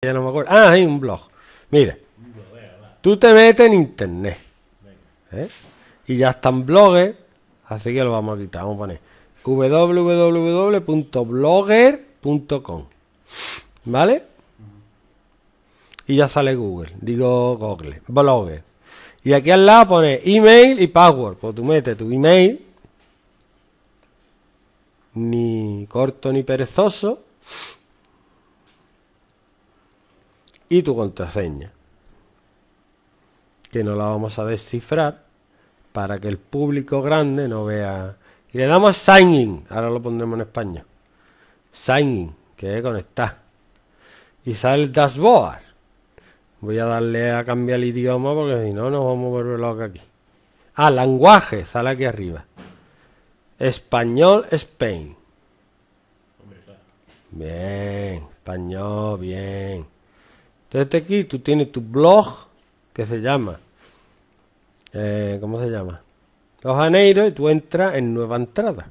ya no me acuerdo. Ah, hay un blog. Mira, tú te metes en internet. ¿eh? Y ya están blogger así que lo vamos a quitar. Vamos a poner www.blogger.com. ¿Vale? Y ya sale Google. Digo Google, blogger. Y aquí al lado pone email y password. Pues tú metes tu email. Ni corto ni perezoso y tu contraseña, que no la vamos a descifrar para que el público grande no vea. Y le damos signing ahora lo pondremos en España. signing que es conectar. Y sale el dashboard. Voy a darle a cambiar el idioma porque si no nos vamos a volver que aquí. Ah, lenguaje, sale aquí arriba. Español, Spain. Bien, español, bien. Entonces este aquí tú tienes tu blog que se llama, eh, ¿cómo se llama? Los Janeiros y tú entras en nueva entrada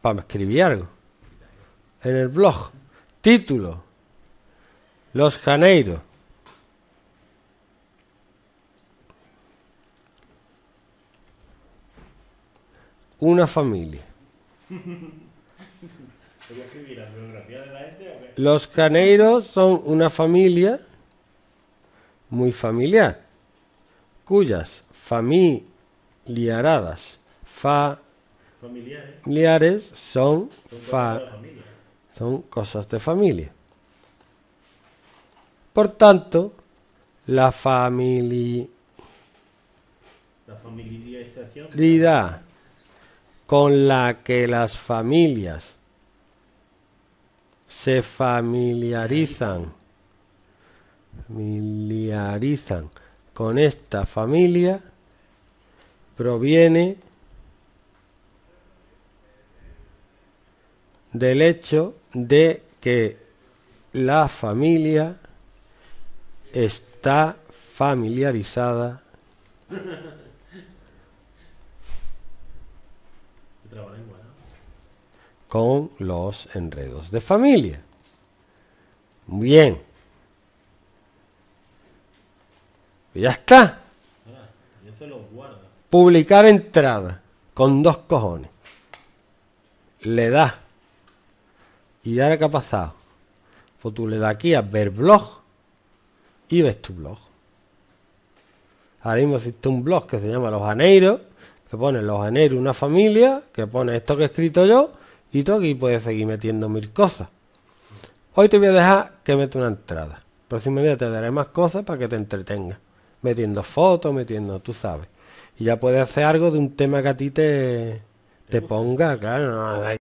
para escribir algo en el blog. Título. Los Janeiros Una familia. Los caneiros son una familia muy familiar, cuyas familiaradas fa familiares son, fa son cosas de familia. Por tanto, la familia con la que las familias se familiarizan, familiarizan con esta familia proviene del hecho de que la familia está familiarizada con los enredos de familia. Muy bien. Ya está. Publicar entrada con dos cojones. Le da. Y ahora que ha pasado. Pues tú le da aquí a ver blog y ves tu blog. Ahora mismo existe un blog que se llama Los Aneiros, que pone Los Aneiros una familia, que pone esto que he escrito yo, y tú aquí puedes seguir metiendo mil cosas. Hoy te voy a dejar que mete una entrada. Próximo día te daré más cosas para que te entretengas. Metiendo fotos, metiendo, tú sabes. Y ya puedes hacer algo de un tema que a ti te, te ponga, claro. No,